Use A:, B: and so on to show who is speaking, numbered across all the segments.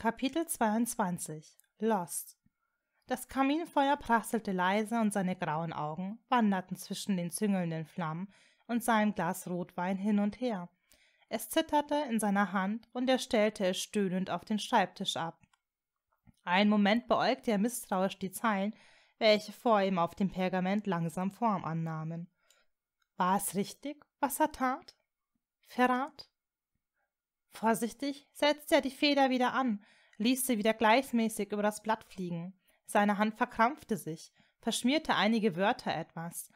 A: Kapitel 22 Lost Das Kaminfeuer prasselte leise und seine grauen Augen wanderten zwischen den züngelnden Flammen und seinem Glas Rotwein hin und her. Es zitterte in seiner Hand und er stellte es stöhnend auf den Schreibtisch ab. Einen Moment beäugte er misstrauisch die Zeilen, welche vor ihm auf dem Pergament langsam Form annahmen. War es richtig, was er tat? Verrat? Vorsichtig setzte er die Feder wieder an, ließ sie wieder gleichmäßig über das Blatt fliegen. Seine Hand verkrampfte sich, verschmierte einige Wörter etwas,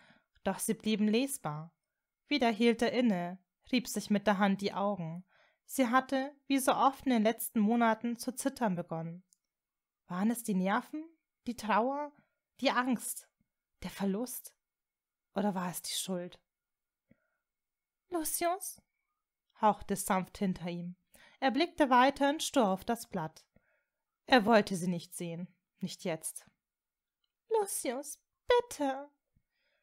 A: doch sie blieben lesbar. Wieder hielt er inne, rieb sich mit der Hand die Augen. Sie hatte, wie so oft in den letzten Monaten, zu zittern begonnen. Waren es die Nerven, die Trauer, die Angst, der Verlust? Oder war es die Schuld? Lucius, hauchte es sanft hinter ihm. Er blickte weiter und stur auf das Blatt. Er wollte sie nicht sehen, nicht jetzt. Lucius, bitte.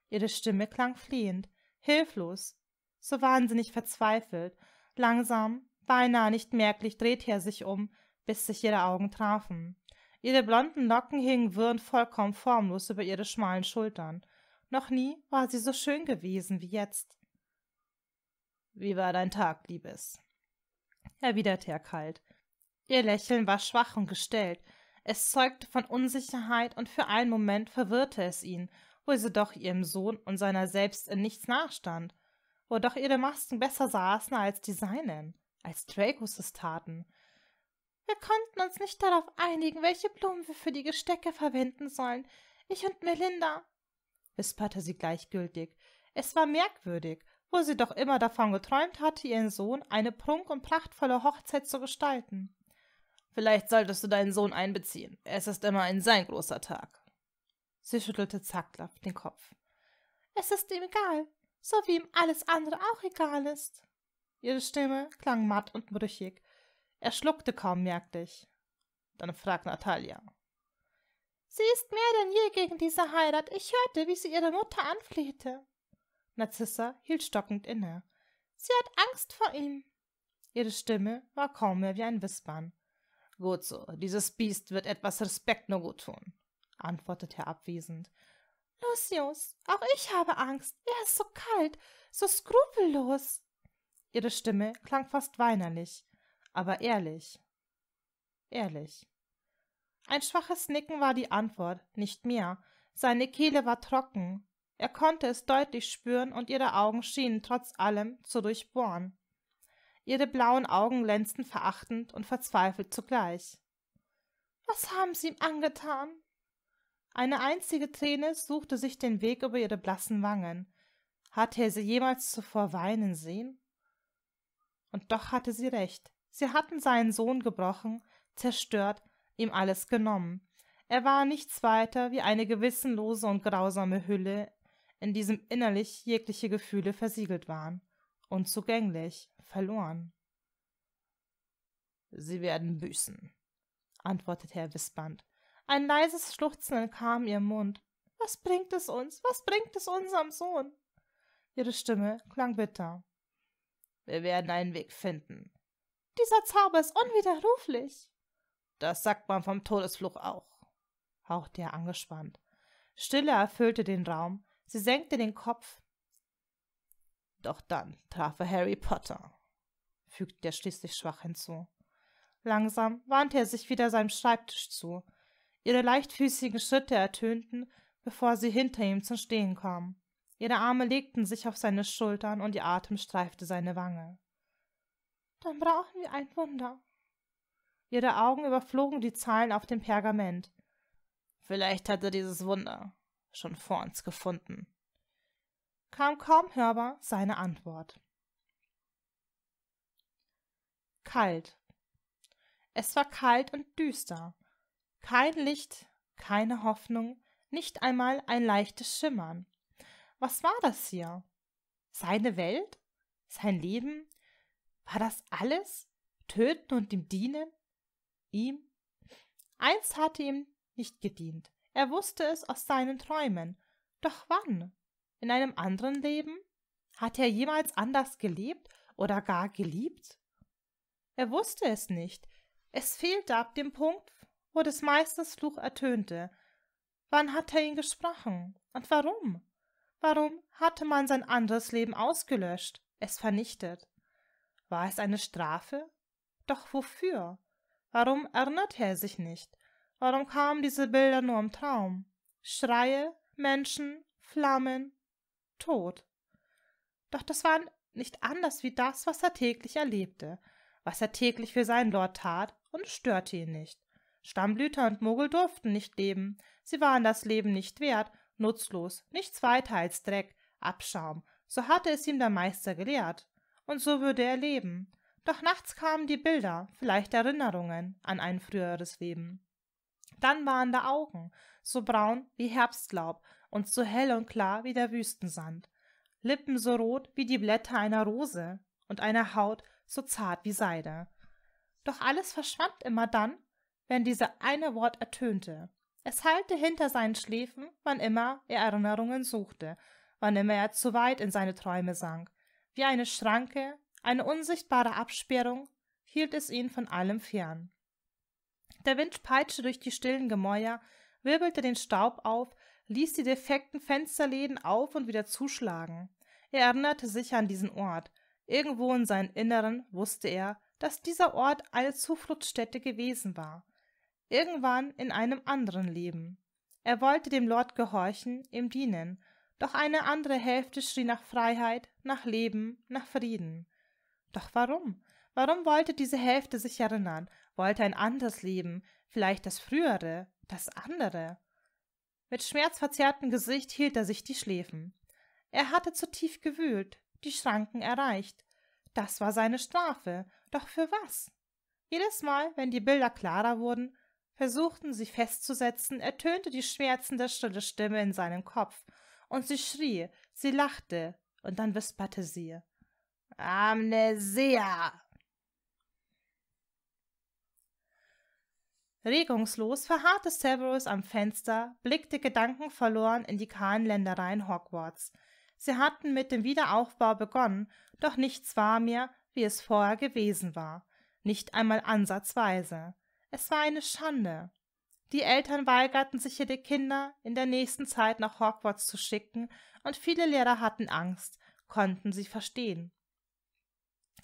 A: Ihre Stimme klang flehend, hilflos, so wahnsinnig verzweifelt. Langsam, beinahe nicht merklich drehte er sich um, bis sich ihre Augen trafen. Ihre blonden Locken hingen wirr und vollkommen formlos über ihre schmalen Schultern. Noch nie war sie so schön gewesen wie jetzt. Wie war dein Tag, Liebes? erwiderte er kalt. Ihr Lächeln war schwach und gestellt. Es zeugte von Unsicherheit und für einen Moment verwirrte es ihn, wo sie doch ihrem Sohn und seiner selbst in nichts nachstand, wo doch ihre Masken besser saßen als die seinen, als Dracos es taten. Wir konnten uns nicht darauf einigen, welche Blumen wir für die Gestecke verwenden sollen. Ich und Melinda, wisperte sie gleichgültig. Es war merkwürdig, wo sie doch immer davon geträumt hatte, ihren Sohn eine prunk- und prachtvolle Hochzeit zu gestalten. Vielleicht solltest du deinen Sohn einbeziehen. Es ist immer ein sein großer Tag. Sie schüttelte zaghaft den Kopf. Es ist ihm egal, so wie ihm alles andere auch egal ist. Ihre Stimme klang matt und brüchig. Er schluckte kaum merklich. Dann fragt Natalia. Sie ist mehr denn je gegen diese Heirat. Ich hörte, wie sie ihre Mutter anflehte. Narzissa hielt stockend inne. Sie hat Angst vor ihm. Ihre Stimme war kaum mehr wie ein Wispern. Gut so, dieses Biest wird etwas Respekt nur gut tun, antwortete er abwesend. Lucius, auch ich habe Angst. Er ist so kalt, so skrupellos. Ihre Stimme klang fast weinerlich, aber ehrlich. Ehrlich. Ein schwaches Nicken war die Antwort, nicht mehr. Seine Kehle war trocken, er konnte es deutlich spüren, und ihre Augen schienen trotz allem zu durchbohren. Ihre blauen Augen glänzten verachtend und verzweifelt zugleich. Was haben Sie ihm angetan? Eine einzige Träne suchte sich den Weg über ihre blassen Wangen. Hatte er sie jemals zuvor weinen sehen? Und doch hatte sie recht. Sie hatten seinen Sohn gebrochen, zerstört, ihm alles genommen. Er war nichts weiter wie eine gewissenlose und grausame Hülle, in diesem innerlich jegliche Gefühle versiegelt waren, unzugänglich, verloren. Sie werden büßen, antwortete er wispernd. Ein leises Schluchzen kam ihrem Mund. Was bringt es uns? Was bringt es unserem Sohn? Ihre Stimme klang bitter. Wir werden einen Weg finden. Dieser Zauber ist unwiderruflich. Das sagt man vom Todesfluch auch, hauchte er angespannt. Stille erfüllte den Raum, Sie senkte den Kopf. Doch dann traf er Harry Potter, fügte er schließlich schwach hinzu. Langsam wandte er sich wieder seinem Schreibtisch zu. Ihre leichtfüßigen Schritte ertönten, bevor sie hinter ihm zum Stehen kam. Ihre Arme legten sich auf seine Schultern und ihr Atem streifte seine Wange. Dann brauchen wir ein Wunder. Ihre Augen überflogen die Zahlen auf dem Pergament. Vielleicht hat er dieses Wunder schon vor uns gefunden. Kam kaum hörbar seine Antwort. Kalt. Es war kalt und düster. Kein Licht, keine Hoffnung, nicht einmal ein leichtes Schimmern. Was war das hier? Seine Welt? Sein Leben? War das alles? Töten und ihm dienen? Ihm? Einst hatte ihm nicht gedient, er wußte es aus seinen Träumen. Doch wann? In einem anderen Leben? Hat er jemals anders gelebt oder gar geliebt? Er wusste es nicht. Es fehlte ab dem Punkt, wo des Meisters Fluch ertönte. Wann hat er ihn gesprochen? Und warum? Warum hatte man sein anderes Leben ausgelöscht, es vernichtet? War es eine Strafe? Doch wofür? Warum erinnerte er sich nicht? Warum kamen diese Bilder nur im Traum? Schreie, Menschen, Flammen, Tod. Doch das war nicht anders wie das, was er täglich erlebte, was er täglich für seinen Lord tat und störte ihn nicht. Stammblüter und Mogel durften nicht leben, sie waren das Leben nicht wert, nutzlos, nichts weiter als Dreck, Abschaum, so hatte es ihm der Meister gelehrt. Und so würde er leben. Doch nachts kamen die Bilder, vielleicht Erinnerungen an ein früheres Leben. Dann waren da Augen, so braun wie Herbstlaub und so hell und klar wie der Wüstensand, Lippen so rot wie die Blätter einer Rose und eine Haut so zart wie Seide. Doch alles verschwand immer dann, wenn diese eine Wort ertönte. Es hallte hinter seinen Schläfen, wann immer er Erinnerungen suchte, wann immer er zu weit in seine Träume sank. Wie eine Schranke, eine unsichtbare Absperrung hielt es ihn von allem fern. Der Wind peitschte durch die stillen Gemäuer, wirbelte den Staub auf, ließ die defekten Fensterläden auf und wieder zuschlagen. Er erinnerte sich an diesen Ort. Irgendwo in seinem Inneren wusste er, dass dieser Ort eine Zufluchtsstätte gewesen war. Irgendwann in einem anderen Leben. Er wollte dem Lord gehorchen, ihm dienen, doch eine andere Hälfte schrie nach Freiheit, nach Leben, nach Frieden. Doch warum? Warum wollte diese Hälfte sich erinnern? wollte ein anderes Leben, vielleicht das frühere, das andere. Mit schmerzverzerrtem Gesicht hielt er sich die Schläfen. Er hatte zu tief gewühlt, die Schranken erreicht. Das war seine Strafe, doch für was? Jedes Mal, wenn die Bilder klarer wurden, versuchten sie festzusetzen, ertönte die schmerzende, stille Stimme in seinem Kopf, und sie schrie, sie lachte, und dann wisperte sie Amnesia. Regungslos verharrte Severus am Fenster, blickte gedankenverloren in die kahlen Ländereien Hogwarts. Sie hatten mit dem Wiederaufbau begonnen, doch nichts war mehr, wie es vorher gewesen war. Nicht einmal ansatzweise. Es war eine Schande. Die Eltern weigerten sich, ihre Kinder in der nächsten Zeit nach Hogwarts zu schicken, und viele Lehrer hatten Angst, konnten sie verstehen.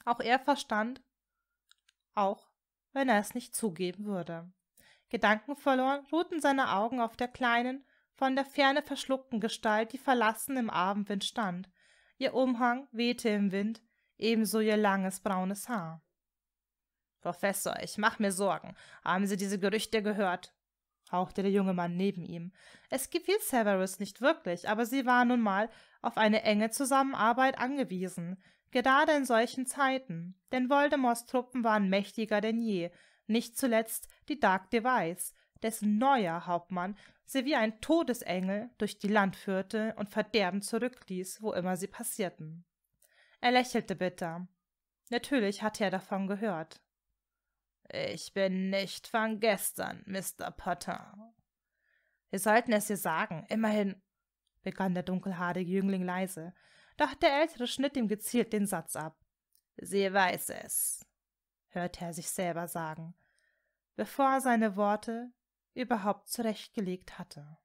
A: Auch er verstand, auch wenn er es nicht zugeben würde. Gedankenverloren ruhten seine Augen auf der kleinen, von der Ferne verschluckten Gestalt, die verlassen im Abendwind stand. Ihr Umhang wehte im Wind, ebenso ihr langes braunes Haar. Professor, ich mach mir Sorgen. Haben Sie diese Gerüchte gehört? hauchte der junge Mann neben ihm. Es gefiel Severus nicht wirklich, aber sie war nun mal auf eine enge Zusammenarbeit angewiesen, gerade in solchen Zeiten, denn Voldemorts Truppen waren mächtiger denn je, nicht zuletzt, die Dark Device, dessen neuer Hauptmann sie wie ein Todesengel durch die Land führte und Verderben zurückließ, wo immer sie passierten. Er lächelte bitter. Natürlich hatte er davon gehört. Ich bin nicht von gestern, Mr. Potter. Wir sollten es ihr sagen, immerhin, begann der dunkelhaarige Jüngling leise, doch der Ältere schnitt ihm gezielt den Satz ab. Sie weiß es, hörte er sich selber sagen bevor er seine Worte überhaupt zurechtgelegt hatte.